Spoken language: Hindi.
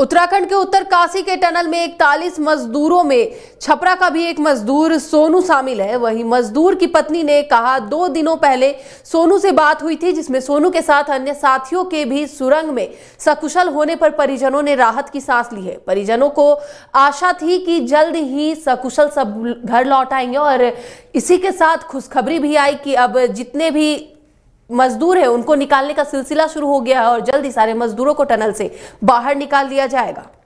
उत्तराखंड के उत्तर काशी के टनल में इकतालीस मजदूरों में छपरा का भी एक मजदूर सोनू शामिल है वहीं मजदूर की पत्नी ने कहा दो दिनों पहले सोनू से बात हुई थी जिसमें सोनू के साथ अन्य साथियों के भी सुरंग में सकुशल होने पर परिजनों ने राहत की सांस ली है परिजनों को आशा थी कि जल्द ही सकुशल सब घर लौट आएंगे और इसी के साथ खुशखबरी भी आई कि अब जितने भी मजदूर है उनको निकालने का सिलसिला शुरू हो गया है और जल्द ही सारे मजदूरों को टनल से बाहर निकाल दिया जाएगा